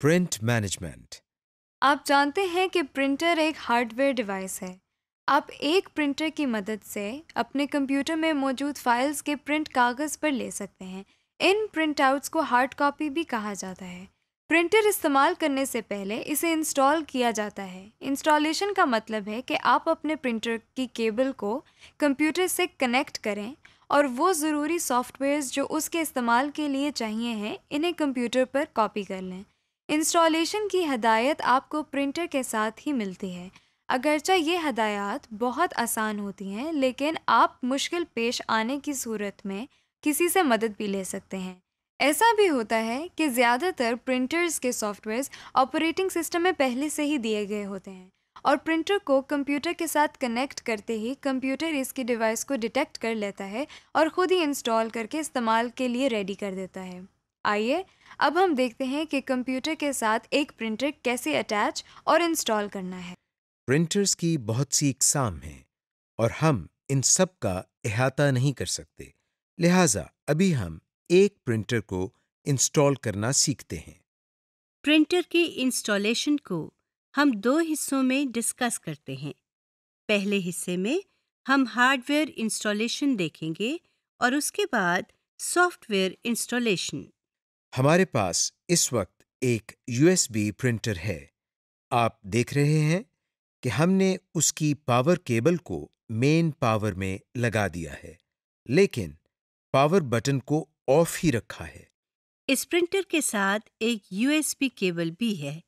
print management आप जानते हैं कि प्रिंटर एक हार्डवेयर डिवाइस है आप एक प्रिंटर की मदद से अपने कंप्यूटर में मौजूद फाइल्स के प्रिंट कागज़ पर ले सकते हैं इन प्रिंटआउट्स को हार्ड कॉपी भी कहा जाता है प्रिंटर इस्तेमाल करने से पहले इसे इंस्टॉल किया जाता है इंस्टॉलेशन का मतलब है कि आप अपने प्रिंटर की केबल को कंप्यूटर से कनेक्ट करें और वो ज़रूरी सॉफ्टवेयर्स जो उसके इस्तेमाल के लिए चाहिए हैं इन्हें कंप्यूटर पर कॉपी कर लें इंस्टॉलेशन की हदायत आपको प्रिंटर के साथ ही मिलती है अगरचा ये हदायत बहुत आसान होती हैं लेकिन आप मुश्किल पेश आने की सूरत में किसी से मदद भी ले सकते हैं ऐसा भी होता है कि ज़्यादातर प्रिंटर्स के सॉफ्टवेयर्स ऑपरेटिंग सिस्टम में पहले से ही दिए गए होते हैं और प्रिंटर को कंप्यूटर के साथ कनेक्ट करते ही कंप्यूटर इसकी डिवाइस को डिटेक्ट कर लेता है और ख़ुद ही इंस्टॉल करके इस्तेमाल के लिए रेडी कर देता है आइए अब हम देखते हैं कि कंप्यूटर के साथ एक प्रिंटर कैसे अटैच और इंस्टॉल करना है प्रिंटर्स की बहुत सी इकसाम हैं और हम इन सब का अहाता नहीं कर सकते लिहाजा अभी हम एक प्रिंटर को इंस्टॉल करना सीखते हैं प्रिंटर की इंस्टॉलेशन को हम दो हिस्सों में डिस्कस करते हैं पहले हिस्से में हम हार्डवेयर इंस्टॉलेशन देखेंगे और उसके बाद सॉफ्टवेयर इंस्टॉलेशन हमारे पास इस वक्त एक यूएसबी प्रिंटर है आप देख रहे हैं कि हमने उसकी पावर केबल को मेन पावर में लगा दिया है लेकिन पावर बटन को ऑफ ही रखा है इस प्रिंटर के साथ एक यूएसबी केबल भी है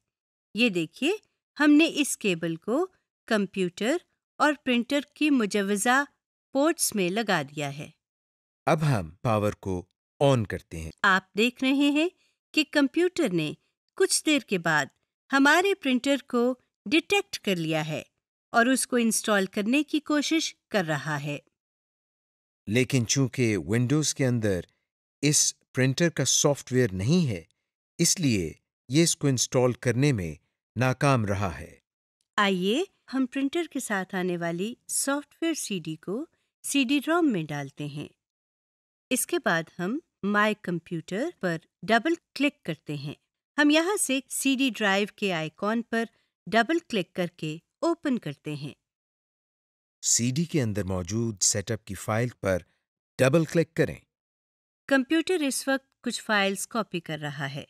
ये देखिए हमने इस केबल को कंप्यूटर और प्रिंटर की मुजवजा पोर्ट्स में लगा दिया है अब हम पावर को ऑन करते हैं आप देख रहे हैं कि कंप्यूटर ने कुछ देर के बाद हमारे प्रिंटर को डिटेक्ट कर लिया है और उसको इंस्टॉल करने की कोशिश कर रहा है लेकिन चूंकि विंडोज के अंदर इस प्रिंटर का सॉफ्टवेयर नहीं है इसलिए ये इसको इंस्टॉल करने में नाकाम रहा है आइए हम प्रिंटर के साथ आने वाली सॉफ्टवेयर सीडी को सीडी रोम में डालते हैं इसके बाद हम माय कंप्यूटर पर डबल क्लिक करते हैं हम यहाँ से सीडी ड्राइव के आइकॉन पर डबल क्लिक करके ओपन करते हैं सीडी के अंदर मौजूद सेटअप की फाइल पर डबल क्लिक करें कंप्यूटर इस वक्त कुछ फाइल्स कॉपी कर रहा है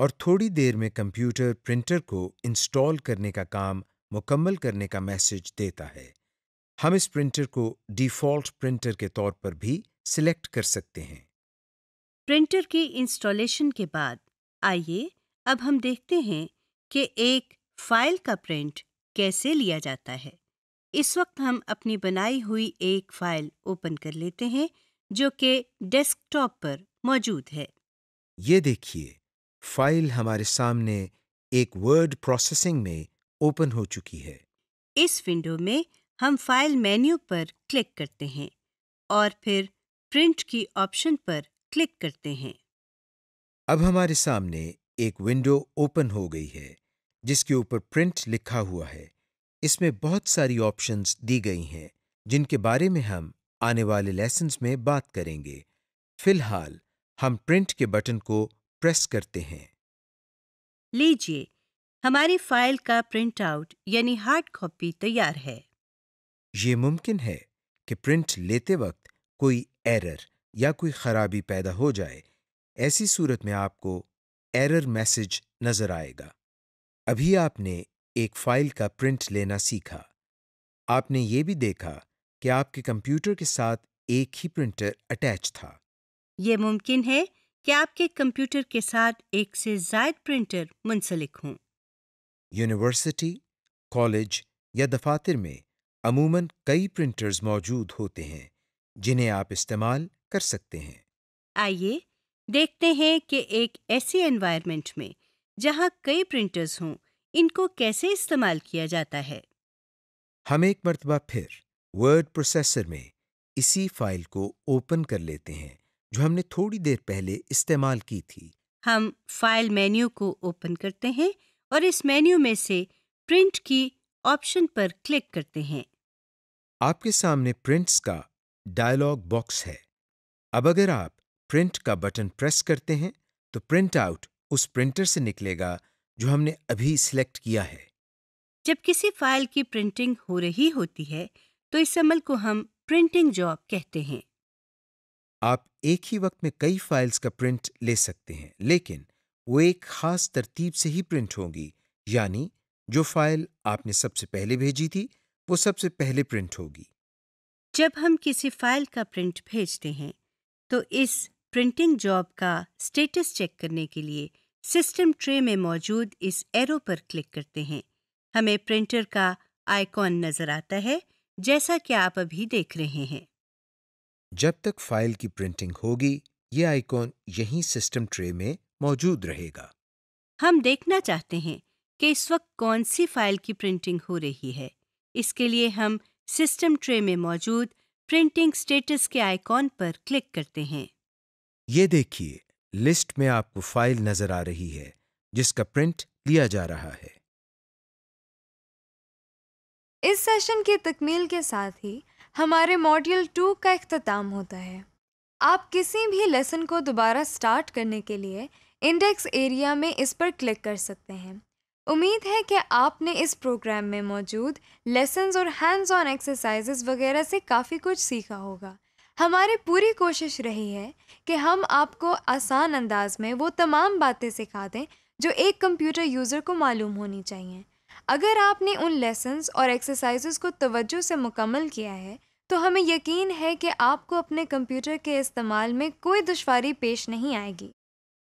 और थोड़ी देर में कंप्यूटर प्रिंटर को इंस्टॉल करने का काम मुकम्मल करने का मैसेज देता है हम इस प्रिंटर को डिफ़ॉल्ट प्रिंटर के तौर पर भी सिलेक्ट कर सकते हैं प्रिंटर की इंस्टॉलेशन के बाद आइए अब हम देखते हैं कि एक फाइल का प्रिंट कैसे लिया जाता है इस वक्त हम अपनी बनाई हुई एक फाइल ओपन कर लेते हैं जो कि डेस्कटॉप पर मौजूद है ये देखिए फाइल हमारे सामने एक वर्ड प्रोसेसिंग में ओपन हो चुकी है इस विंडो में हम फाइल मेन्यू पर क्लिक करते हैं और फिर प्रिंट की ऑप्शन पर क्लिक करते हैं अब हमारे सामने एक विंडो ओपन हो गई है जिसके ऊपर प्रिंट लिखा हुआ है इसमें बहुत सारी ऑप्शंस दी गई हैं जिनके बारे में हम आने वाले लेसन्स में बात करेंगे फिलहाल हम प्रिंट के बटन को प्रेस करते हैं लीजिए हमारी फाइल का प्रिंट आउट यानी हार्ड कॉपी तैयार है ये मुमकिन है कि प्रिंट लेते वक्त कोई एरर या कोई खराबी पैदा हो जाए ऐसी सूरत में आपको एरर मैसेज नज़र आएगा अभी आपने एक फ़ाइल का प्रिंट लेना सीखा आपने ये भी देखा कि आपके कंप्यूटर के साथ एक ही प्रिंटर अटैच था यह मुमकिन है कि आपके कंप्यूटर के साथ एक से जायद प्रिंटर मुंसलिक हों यूनिवर्सिटी कॉलेज या दफातर में अमूमन कई प्रिंटर्स मौजूद होते हैं जिन्हें आप इस्तेमाल कर सकते हैं आइए देखते हैं कि एक ऐसे एनवायरनमेंट में जहां कई प्रिंटर्स हों इनको कैसे इस्तेमाल किया जाता है हम एक मरतबा फिर वर्ड प्रोसेसर में इसी फाइल को ओपन कर लेते हैं जो हमने थोड़ी देर पहले इस्तेमाल की थी हम फाइल मेन्यू को ओपन करते हैं और इस मेन्यू में से प्रिंट की ऑप्शन पर क्लिक करते हैं आपके सामने प्रिंट्स का डायलॉग बॉक्स है अब अगर आप प्रिंट का बटन प्रेस करते हैं तो प्रिंट आउट उस प्रिंटर से निकलेगा जो हमने अभी सिलेक्ट किया है जब किसी फाइल की प्रिंटिंग हो रही होती है तो इस अमल को हम प्रिंटिंग जॉब कहते हैं आप एक ही वक्त में कई फाइल्स का प्रिंट ले सकते हैं लेकिन वो एक खास तरतीब से ही प्रिंट होंगी यानी जो फाइल आपने सबसे पहले भेजी थी वो सबसे पहले प्रिंट होगी जब हम किसी फाइल का प्रिंट भेजते हैं तो इस प्रिंटिंग जॉब का स्टेटस चेक करने के लिए सिस्टम ट्रे में मौजूद इस एरो पर क्लिक करते हैं हमें प्रिंटर का आइकॉन नजर आता है जैसा कि आप अभी देख रहे हैं जब तक फाइल की प्रिंटिंग होगी ये आइकॉन यहीं सिस्टम ट्रे में मौजूद रहेगा हम देखना चाहते हैं कि इस वक्त कौन सी फाइल की प्रिंटिंग हो रही है इसके लिए हम सिस्टम ट्रे में मौजूद प्रिंटिंग स्टेटस के आइकॉन पर क्लिक करते हैं ये देखिए लिस्ट में आपको फाइल नजर आ रही है जिसका प्रिंट लिया जा रहा है इस सेशन की तकमील के साथ ही हमारे मॉड्यूल टू का अख्ताम होता है आप किसी भी लेसन को दोबारा स्टार्ट करने के लिए इंडेक्स एरिया में इस पर क्लिक कर सकते हैं उम्मीद है कि आपने इस प्रोग्राम में मौजूद लेसन और हैंड्स ऑन एक्सरसाइजेस वगैरह से काफ़ी कुछ सीखा होगा हमारी पूरी कोशिश रही है कि हम आपको आसान अंदाज में वो तमाम बातें सिखा दें जो एक कंप्यूटर यूज़र को मालूम होनी चाहिए अगर आपने उन लेसन्स और एक्सरसाइजेस को तवज्जो से मुकम्मल किया है तो हमें यकीन है कि आपको अपने कंप्यूटर के इस्तेमाल में कोई दुशारी पेश नहीं आएगी